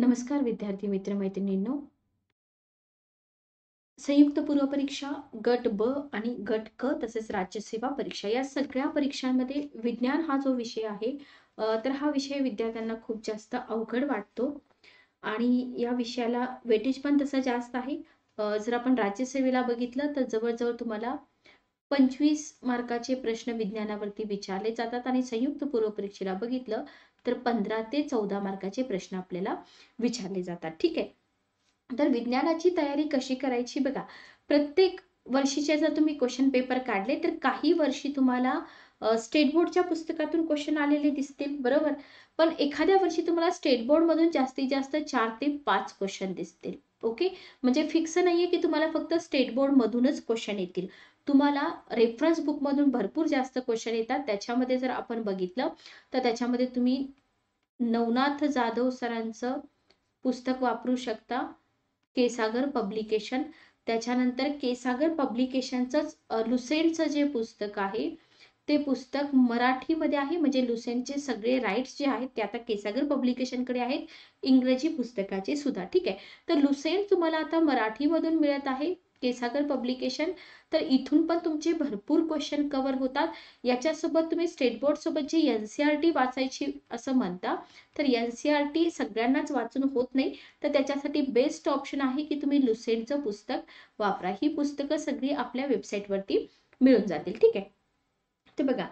नमस्कार विद्यार्थी मित्र मैत्रिणींनो संयुक्त पूर्व परीक्षा गट ब आणि गट क तसेच राज्यसेवा परीक्षा या सगळ्या परीक्षांमध्ये विज्ञान हा जो विषय आहे तर हा विषय विद्यार्थ्यांना खूप जास्त अवघड वाटतो आणि या विषयाला वेटेज पण तसा जास्त आहे जर आपण राज्यसेवेला बघितलं तर जवळजवळ तुम्हाला पंचवीस मार्काचे प्रश्न विज्ञानावरती विचारले जातात आणि संयुक्त पूर्व परीक्षेला बघितलं तर पंधरा ते चौदा मार्काचे प्रश्न आपल्याला विचारले जातात ठीक आहे तर विज्ञानाची तयारी कशी करायची बघा प्रत्येक वर्षीचे जर तुम्ही क्वेश्चन पेपर काढले तर काही वर्षी तुम्हाला स्टेट बोर्डच्या पुस्तकातून क्वेश्चन आलेले दिसतील बरोबर पण एखाद्या वर्षी तुम्हाला स्टेट बोर्ड मधून जास्तीत जास्त चार ते पाच क्वेश्चन दिसतील ओके म्हणजे फिक्स नाहीये की तुम्हाला फक्त स्टेट बोर्ड मधूनच क्वेश्चन येतील तुम्हाला रेफरन्स बुकमधून भरपूर जास्त क्वेश्चन येतात त्याच्यामध्ये जर आपण बघितलं तर त्याच्यामध्ये तुम्ही नवनाथ जाधव सरांचं पुस्तक वापरू शकता केसागर पब्लिकेशन त्याच्यानंतर केसागर पब्लिकेशनचंच लुसेंटचं जे पुस्तक आहे ते पुस्तक मराठीमध्ये आहे म्हणजे लुसेंटचे सगळे राईट्स जे आहेत ते आता केसागर पब्लिकेशनकडे आहेत इंग्रजी पुस्तकाचे सुद्धा ठीक आहे तर लुसेंट तुम्हाला आता मराठीमधून मिळत आहे केसागर पब्लिकेशन तर इथून पण तुमचे भरपूर क्वेश्चन कव्हर होतात याच्यासोबत तुम्ही स्टेट बोर्ड सोबत जी एन सी आर टी वाचायची असं म्हणता तर एन सी आर टी सगळ्यांनाच वाचून होत नाही तर त्याच्यासाठी बेस्ट ऑप्शन आहे की तुम्ही लुसेंटचं पुस्तक वापरा ही पुस्तकं सगळी आपल्या वेबसाईटवरती मिळून जातील ठीक आहे ते बघा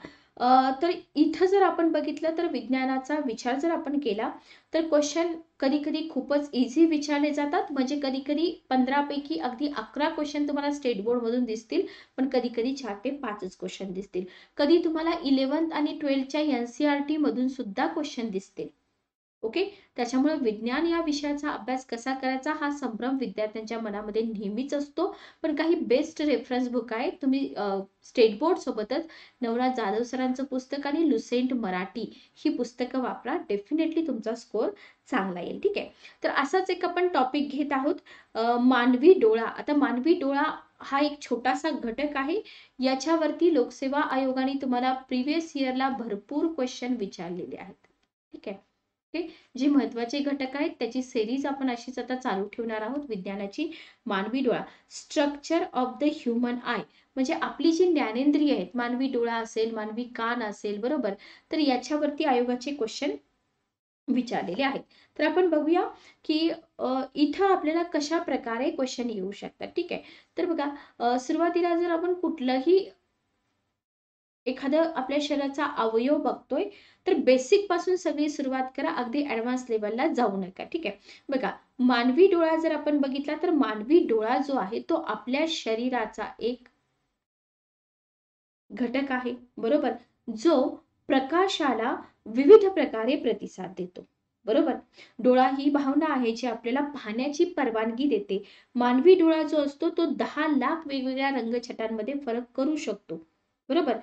तर इथं जर आपण बघितलं तर विज्ञानाचा विचार जर आपण केला तर क्वेश्चन कधी कधी खूपच इझी विचारले जातात म्हणजे कधी कधी पंधरापैकी अगदी अकरा क्वेश्चन तुम्हाला स्टेट बोर्डमधून दिसतील पण कधी कधी चार ते पाचच क्वेश्चन दिसतील कधी तुम्हाला इलेवन्थ आणि ट्वेल्थच्या एन सी आर मधून सुद्धा क्वेश्चन दिसतील ओके त्याच्यामुळे विज्ञान या विषयाचा अभ्यास कसा करायचा हा संभ्रम विद्यार्थ्यांच्या मनामध्ये नेहमीच असतो पण काही बेस्ट रेफरन्स बुक आहे तुम्ही स्टेट बोर्ड सोबतच नवराज जाधव सरांचं पुस्तक आणि लुसेंट मराठी ही पुस्तकं वापरा डेफिनेटली तुमचा स्कोर चांगला येईल ठीक आहे तर असाच एक आपण टॉपिक घेत आहोत मानवी डोळा आता मानवी डोळा हा एक छोटासा घटक आहे याच्यावरती लोकसेवा आयोगाने तुम्हाला प्रिव्हियस इयरला भरपूर क्वेश्चन विचारलेले आहेत ठीक आहे ओके जे महत्वाचे घटक आहेत त्याची सेरीज आपण अशीच आता चालू ठेवणार आहोत विज्ञानाची मानवी डोळा structure of the human eye म्हणजे आपली जी ज्ञानेंद्रिय आहेत मानवी डोळा असेल मानवी कान असेल बरोबर तर याच्यावरती आयोगाचे क्वेश्चन विचारलेले आहेत तर आपण बघूया की इथं आपल्याला कशा प्रकारे क्वेश्चन येऊ शकतात ठीक आहे तर बघा सुरुवातीला जर आपण कुठलंही एखादं आपल्या शरीराचा अवयव बघतोय तर बेसिक पासून सगळी सुरुवात करा अगदी ऍडव्हान्स लेवलला जाऊ नका ठीक आहे बघा मानवी डोळा जर आपण बघितला तर मानवी डोळा जो आहे तो आपल्या शरीराचा एक घटक आहे बरोबर जो प्रकाशाला विविध प्रकारे प्रतिसाद देतो बरोबर डोळा ही भावना आहे जी आपल्याला पाहण्याची परवानगी देते मानवी डोळा जो असतो तो दहा लाख वेगवेगळ्या रंगछटांमध्ये फरक करू शकतो बरोबर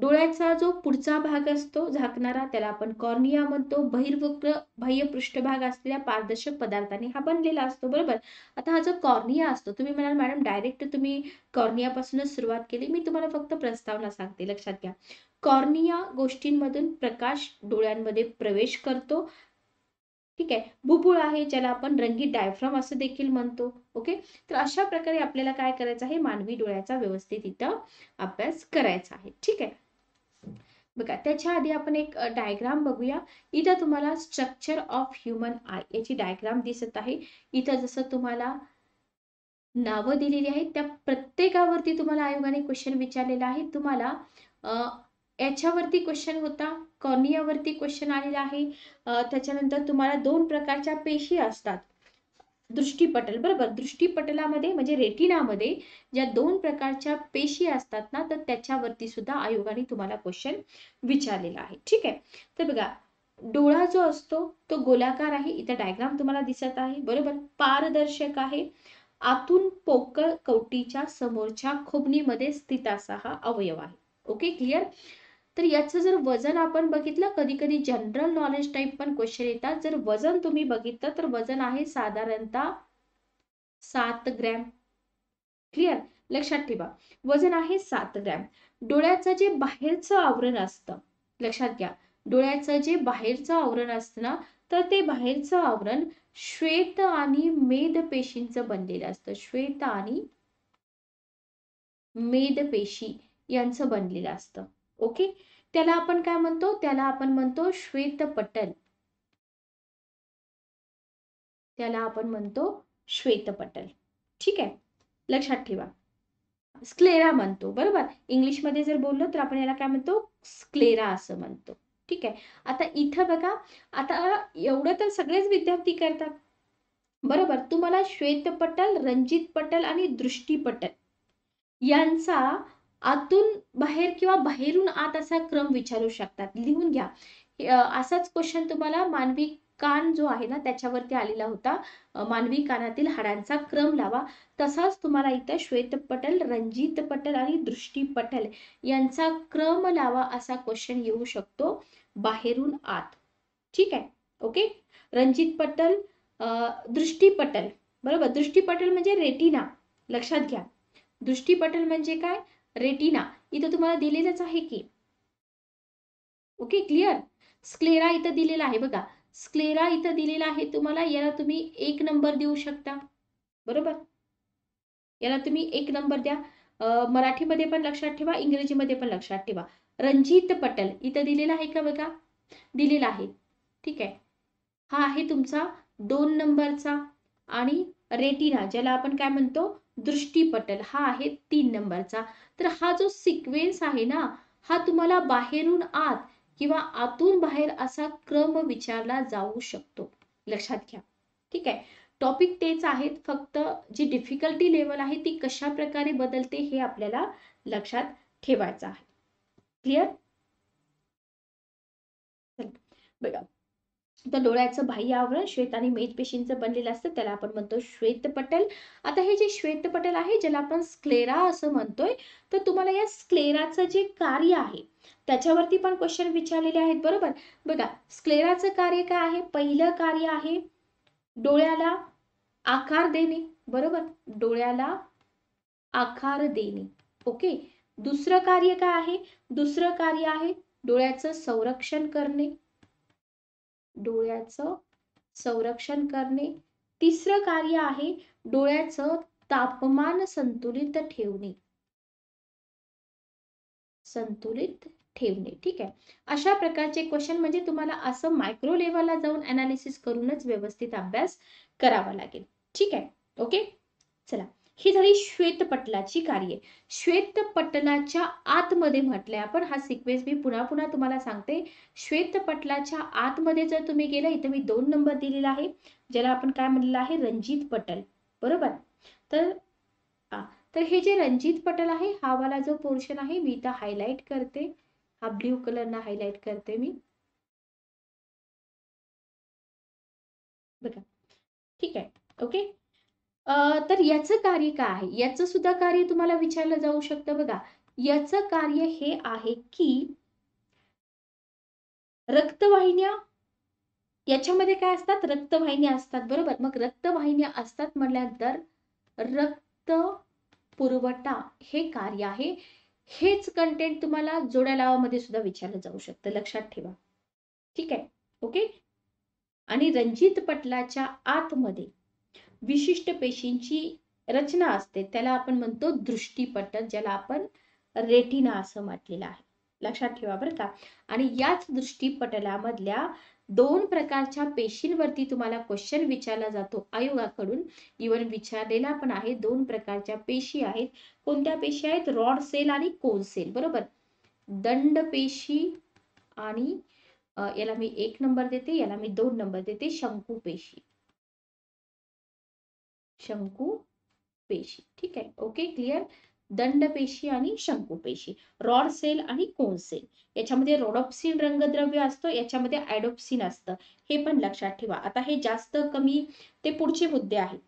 डोळ्याचा जो पुढचा भाग असतो झाकणारा त्याला आपण कॉर्निया म्हणतो बहिर्वक्र बाह्य पृष्ठभाग असलेल्या पारदर्शक पदार्थाने हा बनलेला असतो बरोबर आता हा जो कॉर्निया असतो तुम्ही म्हणाल मॅडम डायरेक्ट तुम्ही कॉर्निया पासूनच सुरुवात केली मी तुम्हाला फक्त प्रस्तावना सांगते लक्षात घ्या कॉर्निया गोष्टींमधून प्रकाश डोळ्यांमध्ये प्रवेश करतो ठीक आहे बुबुळ आहे ज्याला आपण रंगीत डायफ्रॉम असं देखील म्हणतो ओके तर अशा प्रकारे आपल्याला काय करायचं आहे मानवी डोळ्याचा व्यवस्थित इथं अभ्यास करायचा आहे ठीक आहे बघा त्याच्या आधी आपण एक डायग्राम बघूया इथं तुम्हाला स्ट्रक्चर ऑफ ह्युमन आय याची डायग्राम दिसत आहे इथं जसं तुम्हाला नावं दिलेली आहेत त्या प्रत्येकावरती तुम्हाला आयोगाने क्वेश्चन विचारलेला आहे तुम्हाला याच्यावरती क्वेश्चन होता कॉर्नियावरती क्वेश्चन आलेला आहे त्याच्यानंतर तुम्हाला दोन प्रकारच्या पेशी असतात दृष्टीपटल बरोबर दृष्टीपटलामध्ये म्हणजे रेटिनामध्ये ज्या दोन प्रकारच्या पेशी असतात ना तर त्याच्यावरती सुद्धा आयोगाने तुम्हाला क्वेश्चन विचारलेला आहे ठीक आहे तर बघा डोळा जो असतो तो गोलाकार आहे इथं डायग्राम तुम्हाला दिसत आहे बरोबर पारदर्शक आहे आतून पोकळ कवटीच्या समोरच्या खोबणीमध्ये स्थित असा हा अवयव आहे ओके क्लिअर तर याचं जर वजन आपण बघितलं कधी कधी जनरल नॉलेज टाईप पण क्वेश्चन येतात जर वजन तुम्ही बघितलं तर वजन आहे साधारणतः सात ग्रॅम क्लिअर लक्षात ठेवा वजन आहे सात ग्रॅम डोळ्याचं जे बाहेरचं आवरण असतं लक्षात घ्या डोळ्याचं जे बाहेरचं आवरण असतं ना तर ते बाहेरचं आवरण श्वेत आणि मेद बनलेलं असतं श्वेत आणि मेद पेशी यांचं बनलेलं असतं ओके त्याला आपण काय म्हणतो त्याला आपण म्हणतो श्वेतपटल त्याला आपण म्हणतो श्वेतपटल ठीक आहे लक्षात ठेवा स्क्लेरा म्हणतो बरोबर इंग्लिशमध्ये जर बोललो तर आपण याला काय म्हणतो स्क्लेरा असं म्हणतो ठीक आहे आता इथं बघा आता एवढं तर सगळेच विद्यार्थी करतात बरोबर तुम्हाला श्वेतपटल रंजित पटल आणि दृष्टीपटल यांचा आतून बाहेर किंवा बाहेरून आत असा क्रम विचारू शकतात लिहून घ्या असाच क्वेश्चन तुम्हाला मानवी कान जो आहे ना त्याच्यावरती आलेला होता मानवी कानातील हाडांचा क्रम लावा तसाच तुम्हाला इथं श्वेतपटल रंजित पटल आणि दृष्टीपटल यांचा क्रम लावा असा क्वेश्चन येऊ शकतो बाहेरून आत ठीक आहे ओके रंजित पटल दृष्टीपटल बरोबर दृष्टीपटल म्हणजे रेटिना लक्षात घ्या दृष्टीपटल म्हणजे काय रेटिना इथं तुम्हाला दिलेलंच आहे की ओके क्लिअर स्क्लेरा इथं दिलेला आहे बघा स्क्लेरा इथं दिलेला आहे तुम्हाला याला तुम्ही एक नंबर देऊ शकता बरोबर याला तुम्ही एक नंबर द्या मराठीमध्ये पण लक्षात ठेवा इंग्रजीमध्ये पण लक्षात ठेवा रणजित पटल इथं दिलेला आहे का बघा दिलेला आहे ठीक आहे हा आहे तुमचा दोन नंबरचा आणि रेटिना ज्याला आपण काय म्हणतो दृष्टीपटल हा आहे तीन नंबरचा तर हा जो सिक्वेन्स आहे ना हा तुम्हाला बाहेरून आत किंवा आतून बाहेर असा क्रम विचारला जाऊ शकतो लक्षात घ्या ठीक आहे टॉपिक तेच आहेत फक्त जी डिफिकल्टी लेवल आहे ती कशा प्रकारे बदलते हे आपल्याला लक्षात ठेवायचं आहे क्लिअर बघा तर डोळ्याचं बाह्य आवरण श्वेत आणि मेजपेशींचं बनलेलं असतं त्याला आपण म्हणतो श्वेतपटल आता हे जे श्वेतपटल आहे ज्याला आपण स्क्लेरा असं म्हणतोय तर तुम्हाला या स्क्लेराचं जे कार्य आहे त्याच्यावरती पण क्वेश्चन विचारलेले आहेत बरोबर बघा स्क्लेराचं कार्य काय आहे पहिलं कार्य आहे डोळ्याला आकार देणे बरोबर डोळ्याला आकार देणे ओके दुसरं कार्य काय आहे दुसरं कार्य आहे डोळ्याचं संरक्षण करणे डोळ्याचं संरक्षण करणे तिसरं कार्य आहे डोळ्याचं तापमान संतुलित ठेवणे संतुलित ठेवणे ठीक आहे अशा प्रकारचे क्वेश्चन म्हणजे तुम्हाला असं मायक्रो लेवलला जाऊन अनालिसिस करूनच व्यवस्थित अभ्यास करावा लागेल ठीक आहे ओके चला ही झाली श्वेतपटलाची कार्ये श्वेतपटलाच्या आतमध्ये म्हटलंय आपण हा सिक्वेन्स मी पुन्हा पुन्हा तुम्हाला सांगते श्वेतपटलाच्या आतमध्ये जर तुम्ही गेला इथं मी दोन नंबर दिलेला आहे ज्याला आपण काय म्हणलेलं आहे रणजित पटल बरोबर तर तर हे जे रंजित पटल आहे हा वाला जो पोर्शन आहे मी इथं हायलाईट करते हा ब्ल्यू ना हायलाईट करते मी बघा ठीक आहे ओके तर याचं कार्य काय आहे याचं सुद्धा कार्य तुम्हाला विचारलं जाऊ शकतं बघा याचं कार्य हे आहे की रक्तवाहिन्या याच्यामध्ये काय असतात रक्तवाहिन्या असतात बरोबर मग रक्तवाहिन्या असतात म्हटल्यानंतर रक्त पुरवठा हे कार्य आहे हेच कंटेंट तुम्हाला जोड्या लावामध्ये सुद्धा विचारलं जाऊ शकतं लक्षात ठेवा ठीक आहे ओके आणि रणजित पटलाच्या आतमध्ये विशिष्ट पेशींची रचना असते त्याला आपण म्हणतो दृष्टीपटल ज्याला आपण रेटिना असं म्हटलेलं आहे लक्षात ठेवा बरं का आणि याच दृष्टीपटलामधल्या दोन प्रकारच्या पेशींवरती तुम्हाला क्वेश्चन विचारला जातो आयोगाकडून इवन विचारलेला पण आहे दोन प्रकारच्या पेशी आहेत कोणत्या पेशी आहेत रॉड सेल आणि कोन सेल बरोबर दंड पेशी आणि याला मी एक नंबर देते याला मी दोन नंबर देते शंकू पेशी शंकू पेशी ठीक आहे ओके क्लिअर पेशी आणि पेशी रॉड सेल आणि कोन सेल याच्यामध्ये रोडॉप्सिन रंगद्रव्य असतो याच्यामध्ये ऍडोप्सिन असतं हे पण लक्षात ठेवा आता हे जास्त कमी ते पुढचे मुद्दे आहेत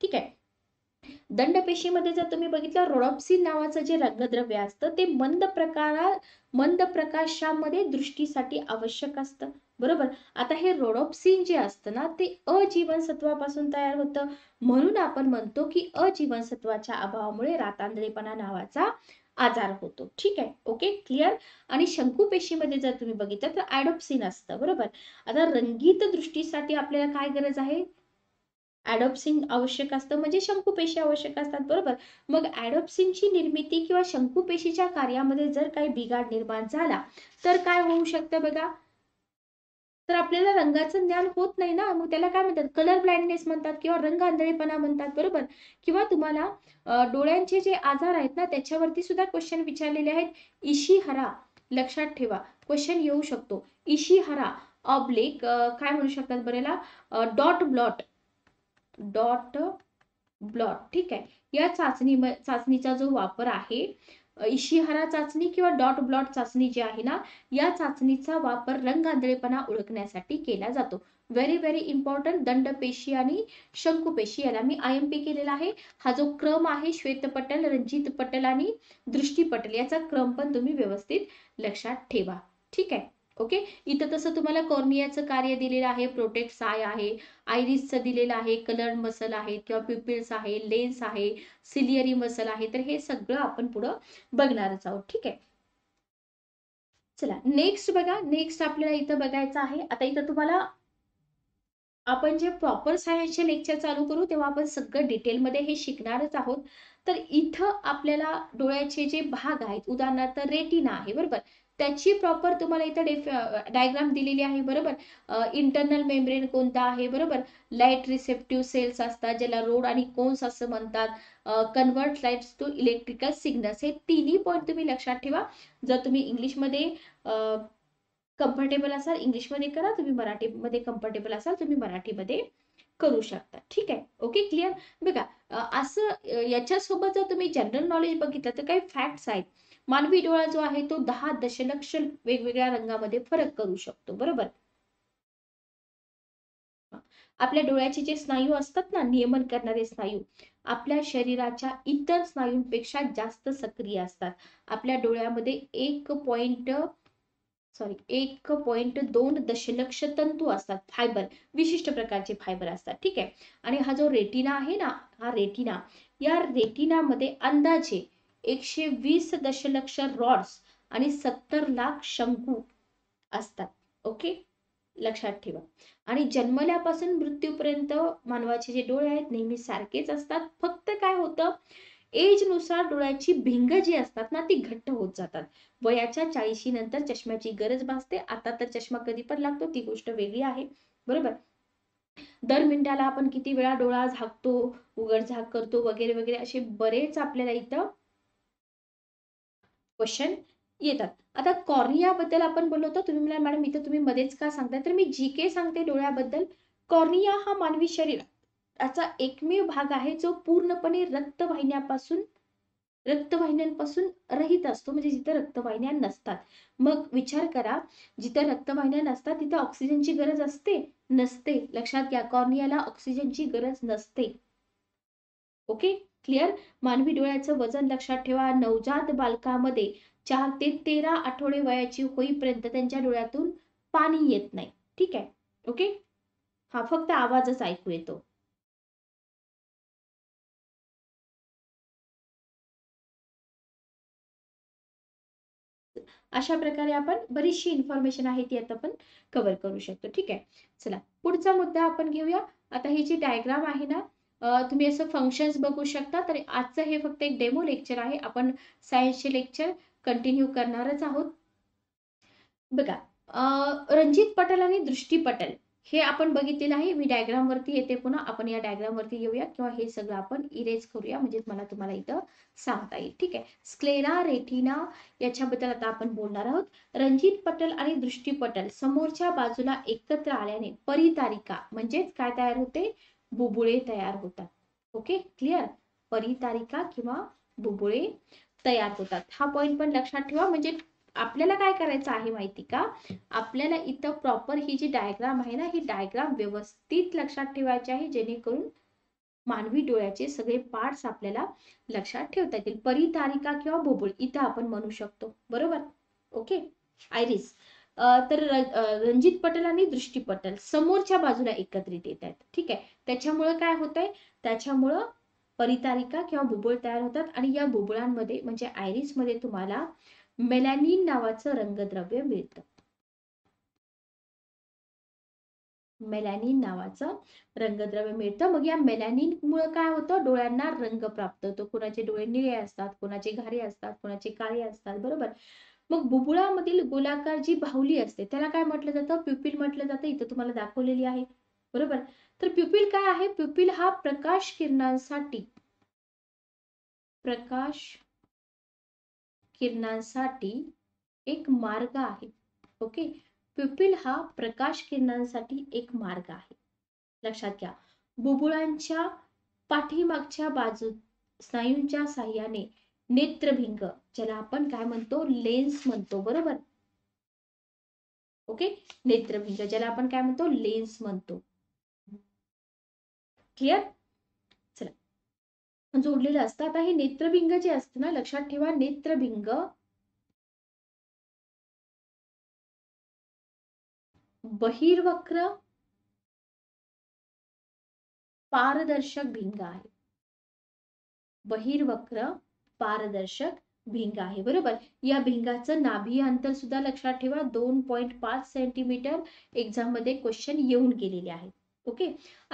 ठीक आहे पेशीमध्ये जर तुम्ही बघितलं रोडॉप्सिन नावाचं जे रंगद्रव्य असतं ते मंद प्रकारा मंद प्रकाशामध्ये दृष्टीसाठी आवश्यक असतं बरोबर आता हे रोडोप्सिन जे असतं ना ते अजीवनसत्वापासून तयार होतं म्हणून आपण म्हणतो की अजीवनसत्वाच्या अभावामुळे रातांदळेपणा नावाचा आजार होतो ठीक आहे ओके क्लिअर आणि शंकू पेशीमध्ये जर तुम्ही बघितलं तर ऍडोप्सिन असतं बरोबर आता रंगीत दृष्टीसाठी आपल्याला काय गरज आहे ऍडोप्सिन आवश्यक असतं म्हणजे शंकुपेशी आवश्यक असतात बरोबर मग ची निर्मिती किंवा शंकुपेशीच्या कार्यामध्ये जर काही बिघाड निर्माण झाला तर काय होऊ शकतं बघा तर आपल्याला रंगाचं ज्ञान होत नाही ना मग त्याला काय म्हणतात कलर ब्लाइंडनेस म्हणतात किंवा रंग आंधळेपणा म्हणतात बरोबर किंवा तुम्हाला डोळ्यांचे जे आजार आहेत ना त्याच्यावरती सुद्धा क्वेश्चन विचारलेले आहेत इशी हरा लक्षात ठेवा क्वेश्चन येऊ शकतो इशी हरा ऑब्लिक काय म्हणू शकतात बरेला डॉट ब्लॉट डॉट ब्लॉट ठीक आहे या चाचणी चाचणीचा जो वापर आहे इशिहारा चाचणी किंवा डॉट ब्लॉट चाचणी जी आहे ना या चाचणीचा वापर रंगांधळेपणा ओळखण्यासाठी केला जातो व्हेरी व्हेरी इम्पॉर्टंट दंडपेशी आणि पेशी याला मी आय एम पी केलेला आहे हा जो क्रम आहे श्वेतपटल रंजित पटल आणि दृष्टीपटल याचा क्रम पण तुम्ही व्यवस्थित लक्षात ठेवा ठीक आहे ओके इथं तसं तुम्हाला कॉर्नियाचं कार्य दिलेलं आहे प्रोटेक्ट साय आहे आयरिसचं दिलेलं आहे कलर मसल आहे किंवा पिपिल्स आहे लेन्स आहे सिलियरी मसल आहे तर हे सगळं आपण पुढं बघणारच आहोत ठीक आहे चला नेक्स्ट बघा नेक्स्ट आपल्याला इथं बघायचं आहे आता इथं तुम्हाला आपण जे प्रॉपर सायन्सचे लेक्चर चालू करू तेव्हा आपण सगळं डिटेलमध्ये हे शिकणारच आहोत तर इथं आपल्याला डोळ्याचे जे भाग आहेत उदाहरणार्थ रेटिना आहे बरोबर त्याची प्रॉपर तुम्हाला इथं डेफ डायग्राम दिलेली आहे बरोबर इंटरनल मेम्ब्रेन कोणता आहे बरोबर लाईट रिसेप्टिव्ह सेल्स असतात ज्याला रोड आणि कोन्स असं म्हणतात convert lights to electrical signals हे तिन्ही पॉईंट तुम्ही लक्षात ठेवा जर तुम्ही इंग्लिशमध्ये कम्फर्टेबल असाल इंग्लिशमध्ये करा तुम्ही मराठीमध्ये कम्फर्टेबल असाल तुम्ही मराठीमध्ये करू शकता ठीक आहे ओके क्लिअर बघा असं याच्यासोबत जर तुम्ही जनरल नॉलेज बघितलं तर काही फॅक्ट्स आहेत मानवी डोळा जो आहे तो दहा दशलक्ष वेगवेगळ्या रंगामध्ये फरक करू शकतो बरोबर आपल्या डोळ्याचे जे स्नायू असतात ना नियमन करणारे स्नायू आपल्या शरीराच्या इतर स्नायूंपेक्षा जास्त सक्रिय असतात आपल्या डोळ्यामध्ये एक पॉइंट सॉरी एक पॉइंट दोन दशलक्ष तंतू असतात फायबर विशिष्ट प्रकारचे फायबर असतात ठीक आहे आणि हा जो रेटिना आहे ना हा रेटिना या रेटिनामध्ये अंदाजे एकशे वीस दशलक्ष रॉड्स आणि सत्तर लाख शंकू असतात ओके लक्षात ठेवा आणि जन्मल्यापासून मृत्यूपर्यंत मानवाचे जे डोळे आहेत नेहमी सारखेच असतात फक्त काय होतं नुसार डोळ्याची भिंग जी असतात ना ती घट्ट होत जातात वयाच्या चाळीशी नंतर चष्म्याची गरज भासते आता तर चष्मा कधी पण लागतो ती गोष्ट वेगळी आहे बरोबर दर मिनिटाला आपण किती वेळा डोळा झाकतो उघड झाक करतो वगैरे वगैरे असे बरेच आपल्याला इथं क्वेश्चन येतात आता कॉर्निया बद्दल आपण बोललो होतो तुम्ही मला मॅडम इथं तुम्ही मध्येच का सांगताय तर मी जी के सांगते डोळ्याबद्दल कॉर्निया हा मानवी त्याचा एकमेव भाग आहे जो पूर्णपणे रक्तवाहिन्यापासून रक्तवाहिन्यांपासून रहित असतो म्हणजे जिथे रक्तवाहिन्या नसतात मग विचार करा जिथे रक्तवाहिन्या नसतात तिथे ऑक्सिजनची गरज असते नसते लक्षात घ्या कॉर्नियाला ऑक्सिजनची गरज नसते ओके क्लिअर मानवी डोळ्याचं वजन लक्षात ठेवा नवजात बालकामध्ये चार ते तेरा आठवडे वयाची होईपर्यंत त्यांच्या डोळ्यातून पाणी येत नाही ठीक आहे ओके हा फक्त आवाजच ऐकू येतो अशा प्रकारे आपण बरीचशी इन्फॉर्मेशन आहे ती आता आपण कव्हर करू शकतो ठीक आहे चला पुढचा मुद्दा आपण घेऊया आता ही जी डायग्राम आहे ना तुम्ही असं फंक्शन्स बघू शकता तर आजचं हे फक्त एक डेमो लेक्चर आहे आपण सायन्सचे लेक्चर कंटिन्यू करणारच आहोत बघा रणजित पटेल आणि दृष्टी पटेल हे आपण बघितलेलं आहे मी वरती येते पुन्हा आपण या डायग्राम वरती येऊया किंवा हे सगळं आपण इरेज करूया म्हणजे मला तुम्हाला इथं सांगता येईल ठीक आहे स्क्लेरा रेटिना याच्याबद्दल आता आपण बोलणार आहोत रणजित पटल आणि दृष्टी पटेल समोरच्या बाजूला एकत्र आल्याने परितारिका म्हणजेच काय तयार होते बुबुळे तयार होतात ओके क्लिअर परितारिका किंवा बुबुळे तयार होतात हा पॉईंट पण लक्षात ठेवा म्हणजे आपल्याला काय करायचं आहे माहिती का आपल्याला इथं प्रॉपर ही जी डायग्राम आहे ना ही डायग्राम व्यवस्थित लक्षात ठेवायची आहे जेणेकरून मानवी डोळ्याचे सगळे पार्ट्स आपल्याला लक्षात ठेवता येतील परितारिका किंवा बुबुळ इथं आपण म्हणू शकतो बरोबर ओके आयरिस तर रणजित पटेल आणि दृष्टी पटेल समोरच्या बाजूला एकत्रित येत आहेत ठीक आहे त्याच्यामुळं काय होत आहे त्याच्यामुळं परितारिका किंवा बुबुळ तयार होतात आणि या बुबुळांमध्ये म्हणजे मध्ये तुम्हाला मेलॅनिन नावाचं रंगद्रव्य मिळतं मेलॅनिन नावाचं रंगद्रव्य मिळतं मग या मेलॅनिन मुळे काय होतं डोळ्यांना रंग प्राप्त होतो कोणाचे डोळे निळे असतात कोणाचे घारे असतात कोणाचे काळे असतात बरोबर मग बुबुळामधील गोलाकार जी बाहुली असते त्याला काय म्हटलं जातं प्युपिल म्हटलं जातं इथं तुम्हाला दाखवलेली आहे बरोबर तर प्युपिल काय आहे प्युपिल हा प्रकाश किरणांसाठी प्रकाश किरणांसाठी एक मार्ग आहे ओके प्युपिल हा प्रकाश किरणांसाठी एक मार्ग आहे लक्षात घ्या बुबुळांच्या पाठीमागच्या बाजूत स्नायूंच्या साह्याने नेत्रभिंग ज्याला आपण काय म्हणतो लेन्स म्हणतो बरोबर ओके नेत्रभिंग ज्याला आपण काय म्हणतो लेन्स म्हणतो क्लिअर चला जोडलेलं असतं आता हे नेत्रभिंग जे असतं ना लक्षात ठेवा नेत्रभिंग बहिर्वक्र पारदर्शक भिंग आहे बहिर्वक्र पारदर्शक भिंग आहे बरोबर या भिंगाचं नाभी अंतर सुद्धा लक्षात ठेवा दोन पॉइंट पाच सेंटीमीटर एक्झाम मध्ये क्वेश्चन येऊन गेलेले आहे ओके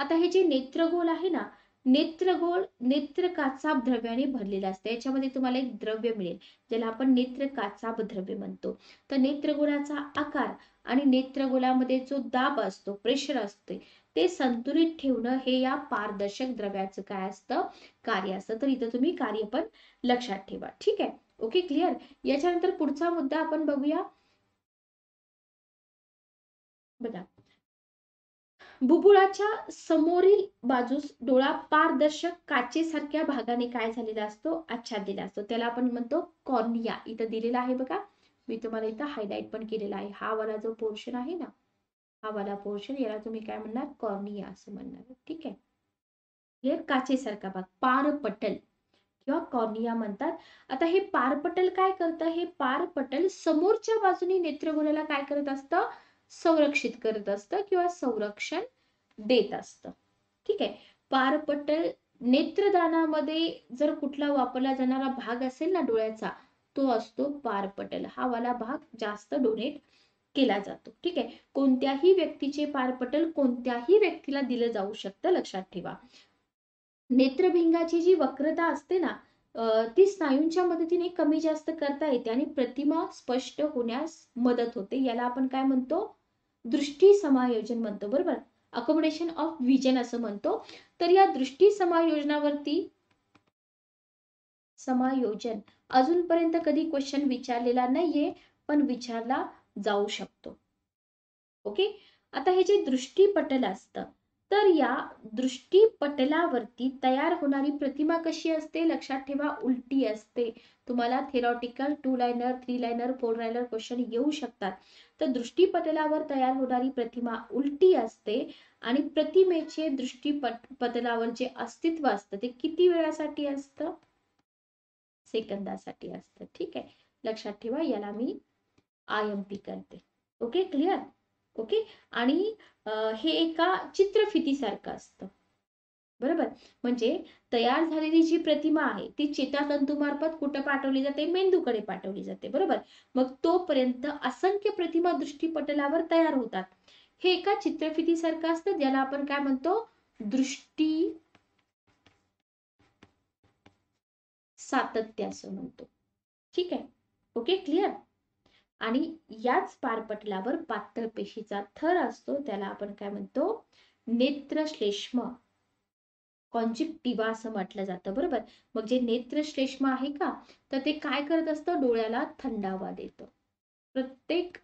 आता हे जे नेत्रगोल आहे ना नेत्रगोल नेत्र द्रव्याने भरलेला असतो याच्यामध्ये तुम्हाला एक द्रव्य मिळेल ज्याला आपण नेत्र द्रव्य म्हणतो तर नेत्रगोलाचा आकार आणि नेत्रगोलामध्ये जो दाब असतो प्रेशर असते ते संतुलित ठेवणं हे या पारदर्शक द्रव्याचं काय असतं कार्य असतं तर इथं तुम्ही कार्य पण लक्षात ठेवा ठीक आहे ओके क्लिअर याच्यानंतर पुढचा मुद्दा आपण बघूया बघा बुबुळाच्या समोरील बाजूस डोळा पारदर्शक काचेसारख्या भागाने काय झालेला असतो आच्छादलेला असतो त्याला आपण म्हणतो कॉर्निया इथं दिलेला आहे बघा मी तुम्हाला इथं हायलाईट पण केलेला आहे हा वाला जो पोर्शन आहे ना हा वाला पोर्शन याला तुम्ही काय म्हणणार कॉर्निया असं म्हणणार ठीक आहे हे काचेसारखा भाग पारपटल किंवा कॉर्निया म्हणतात आता हे पारपटल काय करतं हे पारपटल समोरच्या बाजूने नेत्रगोलाला काय करत असतं संरक्षित करत असतं किंवा संरक्षण देत असतं ठीक आहे पारपटल नेत्रदानामध्ये जर कुठला वापरला जाणारा भाग असेल ना डोळ्याचा तो असतो पारपटल हा वाला भाग जास्त डोनेट केला जातो ठीक आहे कोणत्याही व्यक्तीचे पारपटल कोणत्याही व्यक्तीला दिलं जाऊ शकतं लक्षात ठेवा नेत्रभिंगाची जी वक्रता असते ना ती स्नायूंच्या मदतीने कमी जास्त करता येते आणि प्रतिमा स्पष्ट होण्यास मदत होते याला आपण काय म्हणतो दृष्टी समायोजन म्हणतो बरोबर अकोमोडेशन ऑफ विजन असं म्हणतो तर या दृष्टी समायोजनावरती समायोजन अजूनपर्यंत कधी क्वेश्चन विचारलेला नाहीये पण विचारला जाऊ शकतो ओके आता हे जे दृष्टीपटल असतं तर या दृष्टीपटलावरती तयार होणारी प्रतिमा कशी असते लक्षात ठेवा उलटी असते तुम्हाला theoretical two liner three liner four liner question येऊ शकतात तर दृष्टीपटलावर तयार होणारी प्रतिमा उलटी असते आणि प्रतिमेचे दृष्टीपट पटलावर जे अस्तित्व असतं ते किती वेळासाठी असतं सेकंदासाठी असतं ठीक आहे लक्षात ठेवा याला मी आय एम पी करते ओके क्लिअर ओके आणि हे एका चित्रफितीसारखं असतं बरोबर म्हणजे तयार झालेली जी प्रतिमा आहे ती चेतातंतूमार्फत कुठं पाठवली जाते मेंदूकडे पाठवली जाते बरोबर मग तोपर्यंत असंख्य प्रतिमा दृष्टीपटलावर तयार होतात हे एका चित्रफितीसारखं असतं ज्याला आपण काय म्हणतो दृष्टी सातत्य असं म्हणतो ठीक आहे ओके क्लिअर आणि याच पारपटलावर पातळ पेशीचा थर असतो त्याला आपण काय म्हणतो नेत्रश्लेष्म कॉन्जेक्टिवा असं म्हटलं जातं बरोबर मग जे नेत्रश्लेष्म आहे का तर ते काय करत असतं डोळ्याला थंडावा देत प्रत्येक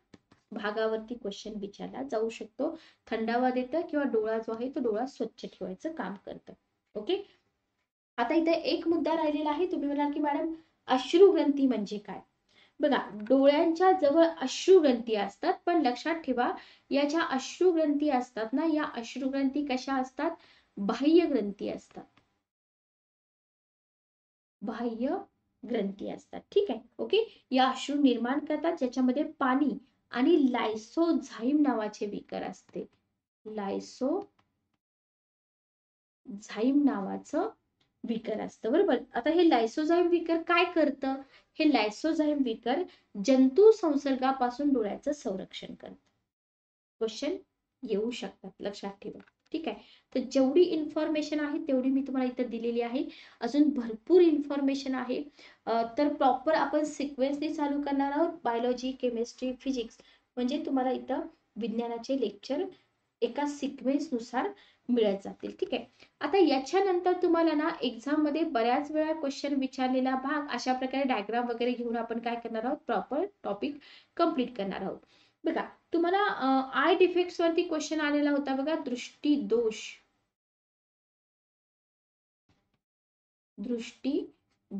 भागावरती क्वेश्चन विचारला जाऊ शकतो थंडावा देतं किंवा डोळा जो आहे तो डोळा स्वच्छ ठेवायचं काम करतं ओके आता इथे एक मुद्दा राहिलेला आहे तुम्ही म्हणाल की मॅडम अश्रू ग्रंथी म्हणजे काय बघा डोळ्यांच्या जवळ अश्रुग्रंथी असतात पण लक्षात ठेवा या ज्या अश्रुग्रंथी असतात ना या अश्रुग्रंथी कशा असतात बाह्य ग्रंथी असतात बाह्य ग्रंथी असतात ठीक आहे ओके या अश्रू निर्माण करतात ज्याच्यामध्ये पाणी आणि झाईम नावाचे विकर असते लायसो झाईम नावाचं विकर असतं बरोबर आता हे लायसोझाईम विकर काय करतं हे लायसोझाईम विकर जंतू संसर्गापासून डोळ्याचं संरक्षण करत क्वेश्चन येऊ शकतात लक्षात ठेवा ठीक आहे तर जेवढी इन्फॉर्मेशन आहे तेवढी मी तुम्हाला इथं दिलेली आहे अजून भरपूर इन्फॉर्मेशन आहे तर प्रॉपर आपण सिक्वेन्सने चालू करणार आहोत बायोलॉजी केमिस्ट्री फिजिक्स म्हणजे तुम्हाला इथं विज्ञानाचे लेक्चर एका सिक्वेन्सनुसार मिळत जातील ठीक आहे आता याच्यानंतर तुम्हाला ना एक्झाम मध्ये बऱ्याच वेळा क्वेश्चन विचारलेला भाग अशा प्रकारे डायग्राम वगैरे घेऊन आपण काय करणार आहोत प्रॉपर टॉपिक कम्प्लीट करणार आहोत बघा तुम्हाला आय डिफेक्ट वरती क्वेश्चन आलेला होता बघा दृष्टी दोष दृष्टी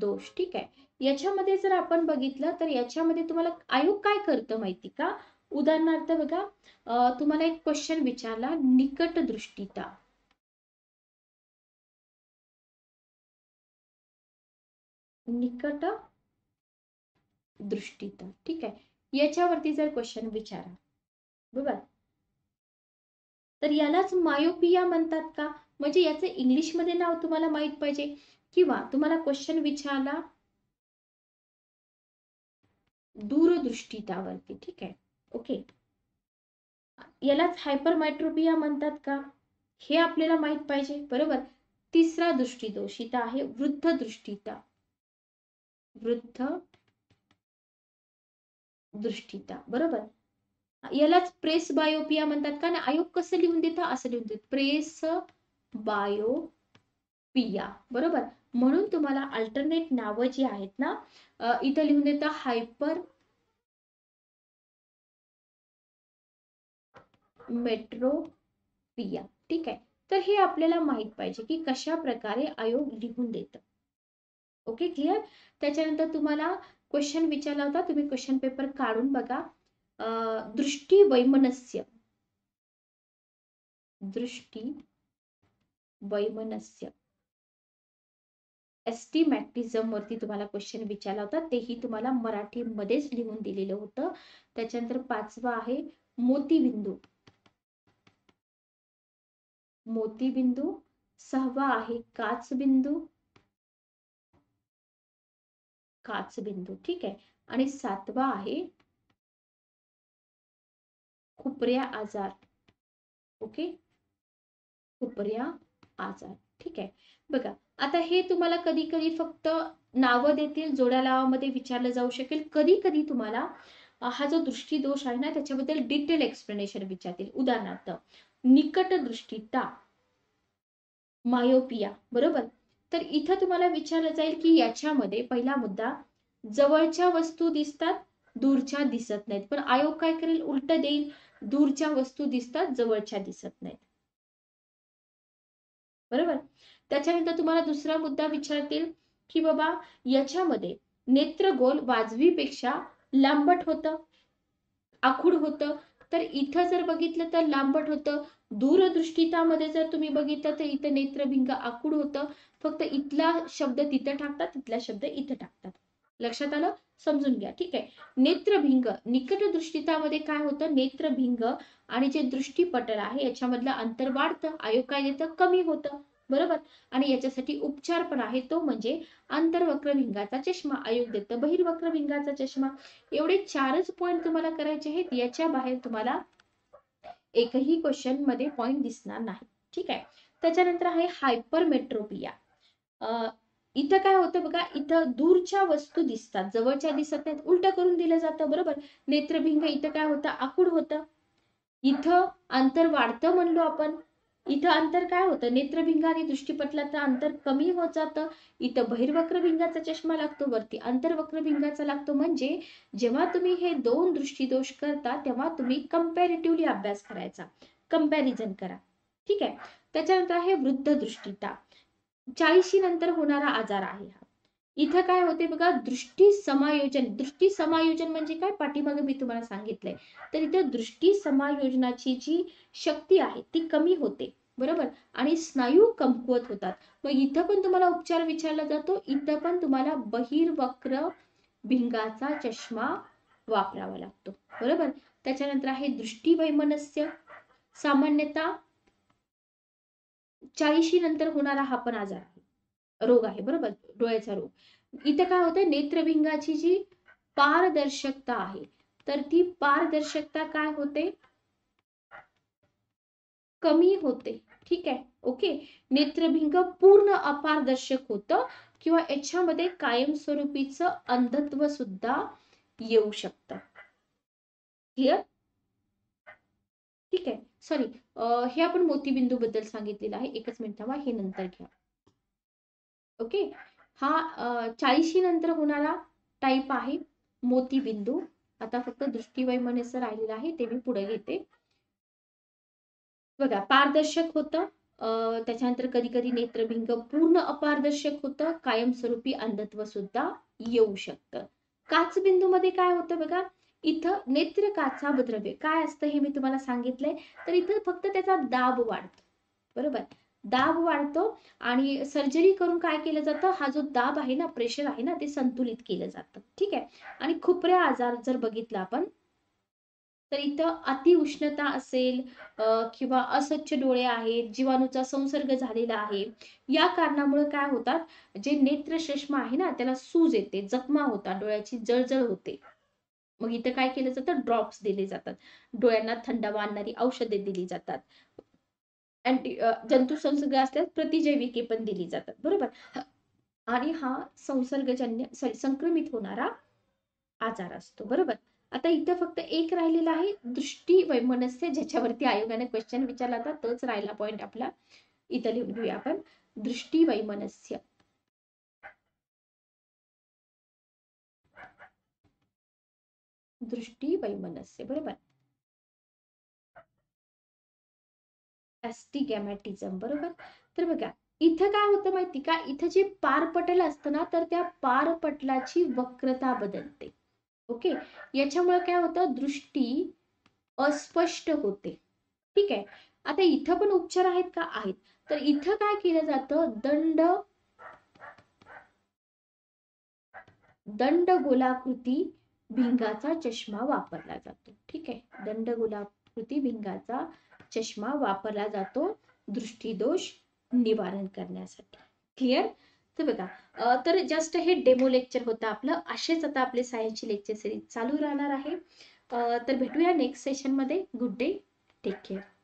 दोष ठीक आहे याच्यामध्ये जर आपण बघितलं तर याच्यामध्ये तुम्हाला आयोग काय करतं माहिती का उदाहरणार्थ बघा तुम्हाला एक क्वेश्चन विचारला निकट दृष्टीता निकट दृष्टीता ठीक आहे याच्यावरती जर क्वेश्चन विचारा बरोबर तर यालाच मायोपिया म्हणतात का म्हणजे याचं इंग्लिशमध्ये नाव तुम्हाला माहित पाहिजे किंवा तुम्हाला क्वेश्चन विचारला दूरदृष्टीतावरती ठीक आहे ओके यालाच हायपरमायट्रोपिया म्हणतात का हे आपल्याला माहित पाहिजे बरोबर तिसरा इथं आहे वृद्ध दृष्टिता वृद्ध दृष्टिता बरोबर यालाच प्रेस बायोपिया म्हणतात का ना आयोग कसं लिहून देतं असं लिहून देत प्रेस बायोपिया बरोबर म्हणून तुम्हाला अल्टरनेट नावं जी आहेत ना इथं लिहून देतं हायपर मेट्रोपिया ठीक आहे तर हे आपल्याला माहित पाहिजे की कशा प्रकारे आयोग लिहून देत ओके क्लिअर त्याच्यानंतर तुम्हाला क्वेश्चन विचारला होता तुम्ही क्वेश्चन पेपर काढून बघा दृष्टी वैमनस्य दृष्टी वैमनस्य मॅक्टिझम वरती तुम्हाला क्वेश्चन विचारला होता तेही तुम्हाला मराठीमध्येच लिहून दिलेलं होतं त्याच्यानंतर पाचवा आहे मोतीबिंदू मोतीबिंदू सहावा आहे काचबिंदू काचबिंदू ठीक आहे आणि सातवा आहे खुपऱ्या आजार ओके खुपऱ्या आजार ठीक आहे बघा आता हे तुम्हाला कधी कधी फक्त नावं देतील जोड्या लावामध्ये विचारलं जाऊ शकेल कधी कधी तुम्हाला हा जो दृष्टी दोष आहे ना त्याच्याबद्दल डिटेल एक्सप्लेनेशन विचारतील उदाहरणार्थ निकटदृष्टीता मायोपिया बरोबर तर इथं तुम्हाला विचारलं जाईल की याच्यामध्ये पहिला मुद्दा जवळच्या वस्तू दिसतात दूरच्या दिसत नाहीत पण आयोग काय करेल उलट देईल दूरच्या वस्तू दिसतात जवळच्या दिसत नाहीत बरोबर त्याच्यानंतर तुम्हाला दुसरा मुद्दा विचारतील की बाबा याच्यामध्ये नेत्रगोल वाजवीपेक्षा लांबट होतं आखूड होतं तर इथं जर बघितलं तर लांबट होतं दूरदृष्टितामध्ये जर तुम्ही बघितलं तर इथं नेत्रभिंग आकुड होतं फक्त इथला शब्द तिथं टाकतात तिथला शब्द इथं टाकतात लक्षात आलं समजून घ्या ठीक आहे नेत्रभिंग दृष्टीतामध्ये काय होतं नेत्रभिंग आणि जे दृष्टीपटल आहे याच्यामधलं अंतर वाढतं आयोग काय देतं कमी होतं बरोबर आणि याच्यासाठी उपचार पण आहे तो म्हणजे आंतरवक्रभिंगाचा चष्मा आयोग बहिर्वक्रभिंगाचा चष्मा एवढे चारच पॉईंट तुम्हाला करायचे आहेत याच्या बाहेर तुम्हाला एकही क्वेश्चन मध्ये पॉईंट दिसणार नाही ठीक आहे त्याच्यानंतर आहे हायपरमेट्रोपिया इथं काय होतं बघा इथं दूरच्या वस्तू दिसतात जवळच्या दिसत नाहीत उलट करून दिलं जातं बरोबर नेत्रभिंग इथं काय होतं आकूड होतं इथं अंतर वाढतं म्हणलो आपण इथं अंतर काय होतं नेत्रभिंगा आणि दृष्टीपटलाचं अंतर कमी होत जातं इथं बहिर्वक्रभिंगाचा चष्मा लागतो वरती अंतर्वक्रभिंगाचा लागतो म्हणजे जेव्हा तुम्ही हे दोन दृष्टीदोष करता तेव्हा तुम्ही कम्पॅरेटिव्हली अभ्यास करायचा कंपॅरिझन करा ठीक आहे त्याच्यानंतर आहे वृद्ध दृष्टीता चाळीशी नंतर होणारा आजार आहे हा इथं काय होते बघा दृष्टी समायोजन दृष्टी समायोजन म्हणजे काय पाठीमागे मी तुम्हाला सांगितलंय तर इथं दृष्टी समायोजनाची जी शक्ती आहे ती कमी होते बरोबर आणि स्नायू कमकुवत होतात मग इथं पण तुम्हाला उपचार विचारला जातो इथं पण तुम्हाला बहिर्वक्र भिंगाचा चष्मा वापरावा लागतो बरोबर त्याच्यानंतर आहे दृष्टी वैमनस्य सामान्यतः चाळीशी नंतर होणारा हा पण आजार रोग आहे बरोबर डोळ्याचा रोग इथे काय होतं नेत्रभिंगाची जी पारदर्शकता आहे तर ती पारदर्शकता काय होते कमी होते ठीक आहे ओके नेत्रभिंग पूर्ण अपारदर्शक होत किंवा याच्यामध्ये कायमस्वरूपीच अंधत्व सुद्धा येऊ शकत क्लिअर ठीक आहे सॉरी हे आपण मोतीबिंदू बद्दल सांगितलेलं आहे एकच मिनिट हे नंतर घ्या ओके हा चाळीशी नंतर होणारा टाईप आहे मोतीबिंदू आता फक्त सर राहिलेलं आहे ते मी पुढे घेते बघा पारदर्शक होतं त्याच्यानंतर कधी कधी नेत्रभिंग पूर्ण अपारदर्शक होतं कायमस्वरूपी अंधत्व सुद्धा येऊ शकतं मध्ये काय होतं बघा इथं नेत्र काचाभद्रव्य काय असतं हे मी तुम्हाला सांगितलंय तर इथं फक्त त्याचा दाब वाढतो बरोबर दाब वाढतो आणि सर्जरी करून काय केलं जातं हा जो दाब आहे ना प्रेशर आहे ना ते संतुलित केलं जातं ठीक आहे आणि खुपऱ्या आजार जर बघितला आपण तर इथं अतिउष्णता असेल किंवा अस्वच्छ डोळे आहेत जीवाणूचा संसर्ग झालेला आहे या कारणामुळे काय होतात जे शष्मा आहे ना त्याला सूज येते जखमा होतात डोळ्याची जळजळ होते मग इथं काय केलं जातं ड्रॉप्स दिले जातात डोळ्यांना थंड आणणारी औषधे दिली जातात अँटी uh, जंतुसंसर्ग असल्यास प्रतिजैविके पण दिली जातात बरोबर आणि हा संसर्गजन्य संक्रमित होणारा आजार असतो बरोबर आता इथं फक्त एक राहिलेला आहे दृष्टी वैमनस्य ज्याच्यावरती आयोगाने क्वेश्चन विचारला होता तोच राहिला पॉइंट आपला इथं लिहून घेऊया आपण दृष्टी वैमनस्य दृष्टी वैमनस्य बरोबर ॲस्टिगॅमॅटिझम बरोबर तर बघा इथं काय होतं माहिती का इथं जे पारपटल असतं ना तर त्या पारपटलाची वक्रता बदलते ओके याच्यामुळे काय होतं दृष्टी अस्पष्ट होते ठीक आहे आता इथं पण उपचार आहेत का आहेत तर इथं काय केलं जातं दंड दंड गोलाकृती भिंगाचा चष्मा वापरला जातो ठीक आहे दंड गोलाकृती भिंगाचा चष्मा वापरला जातो दृष्टीदोष निवारण करण्यासाठी क्लिअर तर बघा तर जस्ट हे डेमो लेक्चर होतं आपलं असेच आता आपले सायन्सची लेक्चर सिरीज चालू राहणार आहे तर भेटूया नेक्स्ट सेशनमध्ये गुड डे टेक केअर